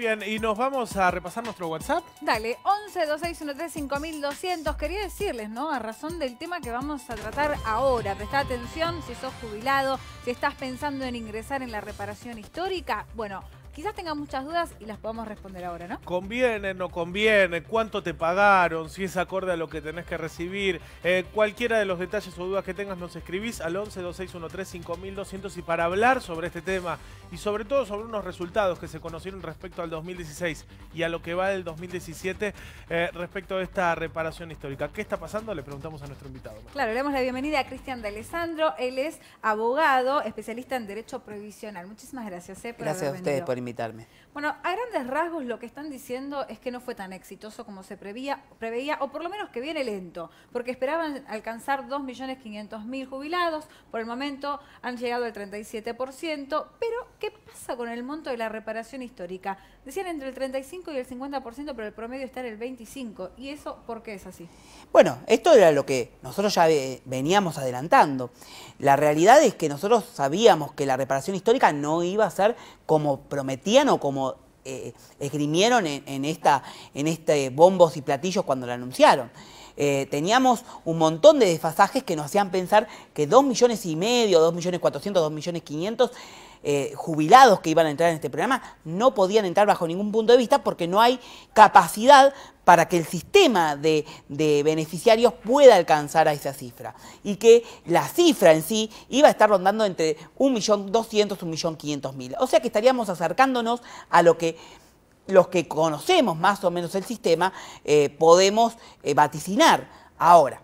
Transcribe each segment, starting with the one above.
bien, y nos vamos a repasar nuestro WhatsApp. Dale, 1126135200. Quería decirles, ¿no? A razón del tema que vamos a tratar ahora. Presta atención si sos jubilado, si estás pensando en ingresar en la reparación histórica. Bueno, quizás tengan muchas dudas y las podemos responder ahora, ¿no? Conviene, no conviene, cuánto te pagaron, si es acorde a lo que tenés que recibir. Eh, cualquiera de los detalles o dudas que tengas nos escribís al 11 2613 5200 y para hablar sobre este tema y sobre todo sobre unos resultados que se conocieron respecto al 2016 y a lo que va del 2017 eh, respecto a esta reparación histórica. ¿Qué está pasando? Le preguntamos a nuestro invitado. Claro, le damos la bienvenida a Cristian de Alessandro. Él es abogado, especialista en derecho provisional. Muchísimas gracias eh, Gracias a ustedes por invitarme. Bueno, a grandes rasgos lo que están diciendo es que no fue tan exitoso como se preveía, o por lo menos que viene lento, porque esperaban alcanzar 2.500.000 jubilados, por el momento han llegado al 37%, pero ¿Qué pasa con el monto de la reparación histórica? Decían entre el 35 y el 50%, pero el promedio está en el 25%. ¿Y eso por qué es así? Bueno, esto era lo que nosotros ya eh, veníamos adelantando. La realidad es que nosotros sabíamos que la reparación histórica no iba a ser como prometían o como eh, esgrimieron esta, en este bombos y platillos cuando la anunciaron. Eh, teníamos un montón de desfasajes que nos hacían pensar que 2 millones y medio, 2 millones 400, 2 millones 500 eh, jubilados que iban a entrar en este programa no podían entrar bajo ningún punto de vista porque no hay capacidad para que el sistema de, beneficiarios pueda alcanzar a esa cifra. Y que la cifra en sí iba a estar rondando entre millón millón y mil. O sea que estaríamos acercándonos a lo que los que conocemos más o menos el sistema eh, podemos eh, vaticinar. Ahora,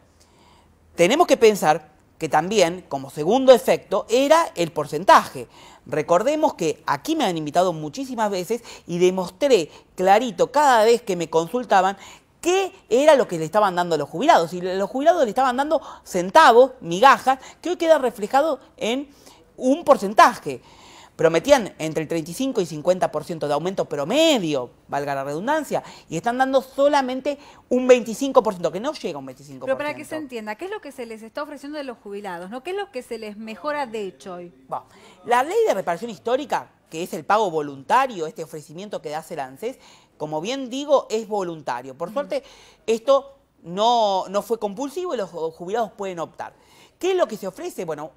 tenemos que pensar que también, como segundo efecto, era el porcentaje. Recordemos que aquí me han invitado muchísimas veces y demostré clarito cada vez que me consultaban qué era lo que le estaban dando a los jubilados. Y los jubilados le estaban dando centavos, migajas, que hoy queda reflejado en un porcentaje prometían entre el 35 y 50% de aumento promedio, valga la redundancia, y están dando solamente un 25%, que no llega a un 25%. Pero para que se entienda, ¿qué es lo que se les está ofreciendo de los jubilados? ¿no? ¿Qué es lo que se les mejora de hecho hoy? la ley de reparación histórica, que es el pago voluntario, este ofrecimiento que da el ANSES, como bien digo, es voluntario. Por suerte, esto no, no fue compulsivo y los jubilados pueden optar. ¿Qué es lo que se ofrece? Bueno,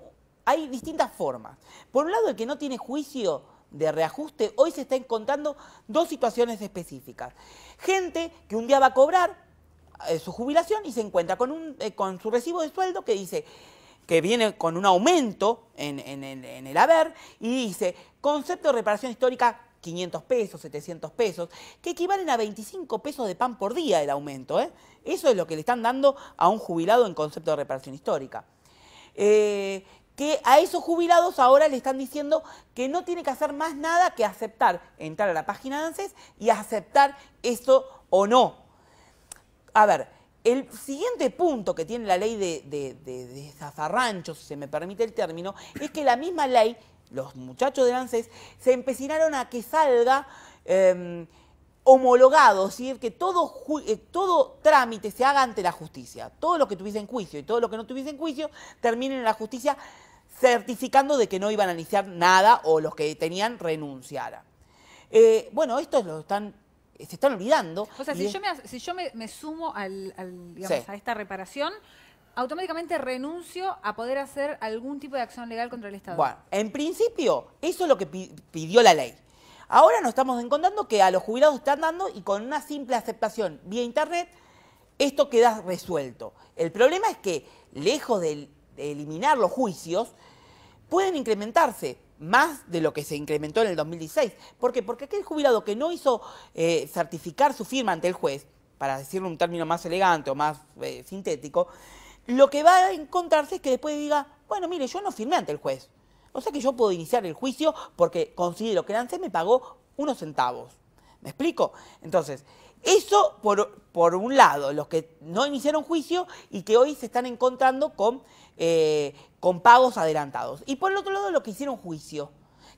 hay distintas formas. Por un lado, el que no tiene juicio de reajuste, hoy se está encontrando dos situaciones específicas. Gente que un día va a cobrar eh, su jubilación y se encuentra con, un, eh, con su recibo de sueldo que dice que viene con un aumento en, el haber y dice concepto de reparación histórica 500 pesos, 700 pesos, que equivalen a 25 pesos de pan por día el aumento. ¿eh? Eso es lo que le están dando a un jubilado en concepto de reparación histórica que a esos jubilados ahora le están diciendo que no tiene que hacer más nada que aceptar, entrar a la página de ANSES y aceptar esto o no. A ver, el siguiente punto que tiene la ley de, de, zafarranchos, si se me permite el término, es que la misma ley, los muchachos de ANSES, se empecinaron a que salga... Em, homologado, es decir, que todo, eh, todo, trámite se haga ante la justicia. Todo lo que tuviese en juicio y todo lo que no tuviese en juicio termine en la justicia certificando de que no iban a iniciar nada o los que tenían renunciara. Eh, bueno, esto lo están se están olvidando. O sea, si yo me, sumo al, a esta reparación, automáticamente renuncio a poder hacer algún tipo de acción legal contra el Estado. Bueno, en principio, eso es lo que pidió la ley. Ahora nos estamos encontrando que a los jubilados están dando y con una simple aceptación vía Internet, esto queda resuelto. El problema es que, lejos de eliminar los juicios, pueden incrementarse más de lo que se incrementó en el 2016. ¿Por qué? Porque aquel jubilado que no hizo eh, certificar su firma ante el juez, para decirlo un término más elegante o más eh, sintético, lo que va a encontrarse es que después diga, bueno, mire, yo no firmé ante el juez. O sea que yo puedo iniciar el juicio porque considero que el ANSES me pagó unos centavos. ¿Me explico? Entonces, eso por, un lado, los que no iniciaron juicio y que hoy se están encontrando eh, con, pagos adelantados. Y por el otro lado, los que hicieron juicio,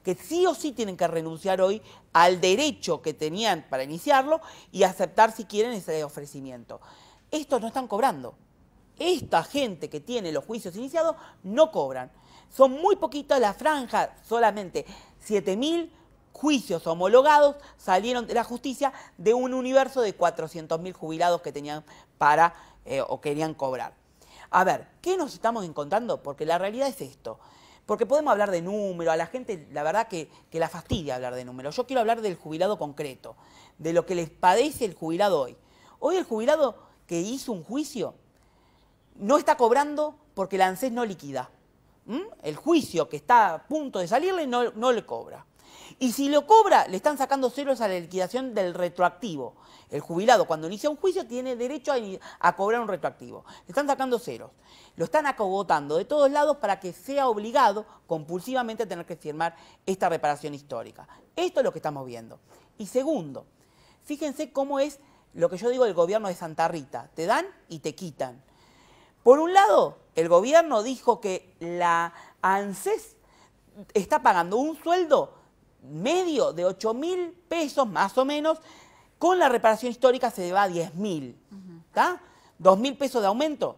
que sí o sí tienen que renunciar hoy al derecho que tenían para iniciarlo y aceptar si quieren ese ofrecimiento. Estos no están cobrando. Esta gente que tiene los juicios iniciados no cobran. Son muy poquitas la franja, solamente 7 mil juicios homologados salieron de la justicia de un universo de 400.000 jubilados que tenían para eh, o querían cobrar. A ver, ¿qué nos estamos encontrando? Porque la realidad es esto. Porque podemos hablar de número, a la gente la verdad que, la fastidia hablar de números. Yo quiero hablar del jubilado concreto, de lo que les padece el jubilado hoy. Hoy el jubilado que hizo un juicio no está cobrando porque la ANSES no liquida. ¿Mm? El juicio que está a punto de salirle no le cobra. Y si lo cobra, le están sacando ceros a la liquidación del retroactivo. El jubilado cuando inicia un juicio tiene derecho a, cobrar un retroactivo. Le están sacando ceros. Lo están acogotando de todos lados para que sea obligado compulsivamente a tener que firmar esta reparación histórica. Esto es lo que estamos viendo. Y segundo, fíjense cómo es lo que yo digo del gobierno de Santa Rita. Te dan y te quitan. Por un lado, el gobierno dijo que la ANSES está pagando un sueldo medio de 8 mil pesos más o menos, con la reparación histórica se va a 10 mil. ¿Está? 2 mil pesos de aumento.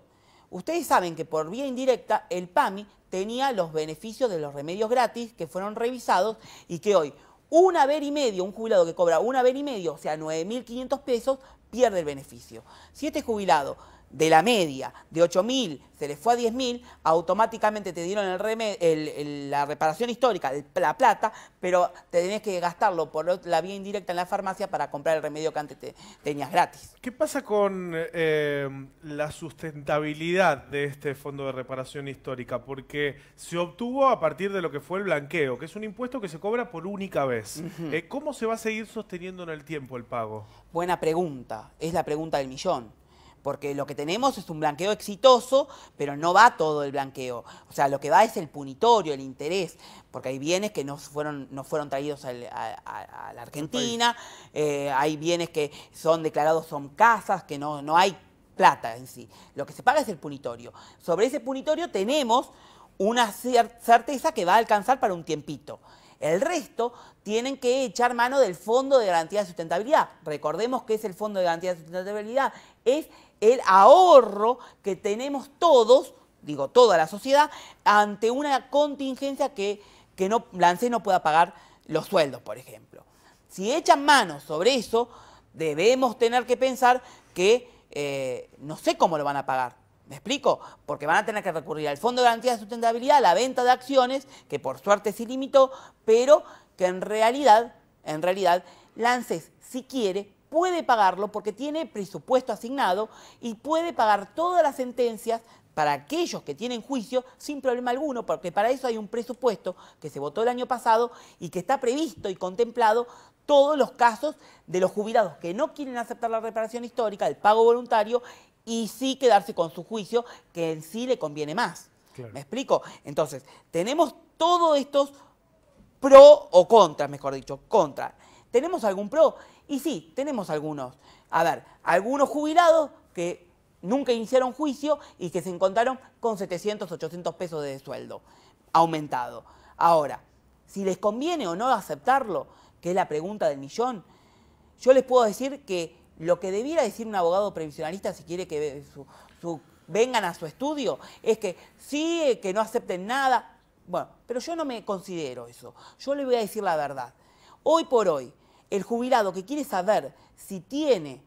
Ustedes saben que por vía indirecta el PAMI tenía los beneficios de los remedios gratis que fueron revisados y que hoy una vez y medio, un jubilado que cobra una vez y medio, o sea, 9.500 pesos, pierde el beneficio. Si este jubilado de la media de 8.000 se les fue a 10.000, automáticamente te dieron el la reparación histórica, la plata, pero te tenés que gastarlo por la vía indirecta en la farmacia para comprar el remedio que antes tenías gratis. ¿Qué pasa con em, la sustentabilidad de este fondo de reparación histórica? Porque se obtuvo a partir de lo que fue el blanqueo, que es un impuesto que se cobra por única vez. Eh, ¿Cómo se va a seguir sosteniendo en el tiempo el pago? Buena pregunta, es la pregunta del millón. Porque lo que tenemos es un blanqueo exitoso, pero no va todo el blanqueo. O sea, lo que va es el punitorio, el interés, porque hay bienes que no fueron, no fueron traídos a, la Argentina, eh, hay bienes que son declarados son casas, que no hay plata en sí. Lo que se paga es el punitorio. Sobre ese punitorio tenemos una certeza que va a alcanzar para un tiempito. El resto tienen que echar mano del Fondo de Garantía de Sustentabilidad. Recordemos que es el Fondo de Garantía de Sustentabilidad, es el ahorro que tenemos todos, digo toda la sociedad, ante una contingencia que, que no, la no pueda pagar los sueldos, por ejemplo. Si echan mano sobre eso, debemos tener que pensar que eh, no sé cómo lo van a pagar explico? Porque van a tener que recurrir al Fondo de Garantía de Sustentabilidad, a la venta de acciones, que por suerte se limitó, pero que en realidad, en realidad, Lances, si quiere, puede pagarlo porque tiene presupuesto asignado y puede pagar todas las sentencias para aquellos que tienen juicio sin problema alguno, porque para eso hay un presupuesto que se votó el año pasado y que está previsto y contemplado todos los casos de los jubilados que no quieren aceptar la reparación histórica, el pago voluntario y sí quedarse con su juicio que en sí le conviene más. ¿Me explico? Entonces, tenemos todos estos pro o contra, mejor dicho, contra. ¿Tenemos algún pro? Y sí, tenemos algunos. A ver, algunos jubilados que nunca iniciaron juicio y que se encontraron con 700, 800 pesos de sueldo aumentado. Ahora, si les conviene o no aceptarlo, que es la pregunta del millón, yo les puedo decir que lo que debiera decir un abogado previsionalista si quiere que vengan a su estudio es que sí, eh, que no acepten nada. Bueno, pero yo no me considero eso. Yo le voy a decir la verdad. Hoy por hoy, el jubilado que quiere saber si tiene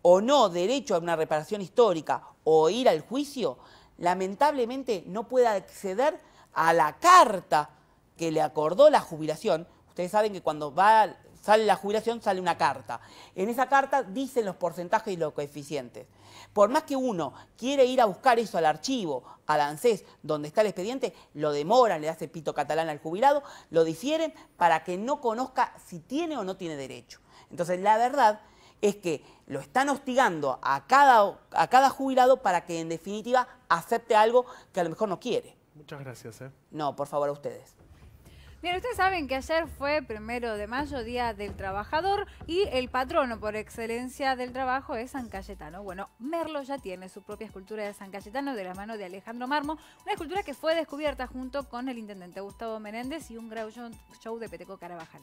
o no derecho a una reparación histórica o ir al juicio, lamentablemente no puede acceder a la carta que le acordó la jubilación. Ustedes saben que cuando va sale la jubilación, sale una carta. En esa carta dicen los porcentajes y los coeficientes. Por más que uno quiere ir a buscar eso al archivo, al ANSES, donde está el expediente, lo demoran, le hace pito catalán al jubilado, lo difieren para que no conozca si tiene o no tiene derecho. Entonces, la verdad es que lo están hostigando a cada, jubilado para que en definitiva acepte algo que a lo mejor no quiere. Muchas gracias. ¿eh? No, por favor a ustedes. Bien, ustedes saben que ayer fue primero de mayo, Día del Trabajador, y el patrono por excelencia del trabajo es San Cayetano. Bueno, Merlo ya tiene su propia escultura de San Cayetano de la mano de Alejandro Marmo, una escultura que fue descubierta junto con el intendente Gustavo Menéndez y un grau show de Peteco Carabajal.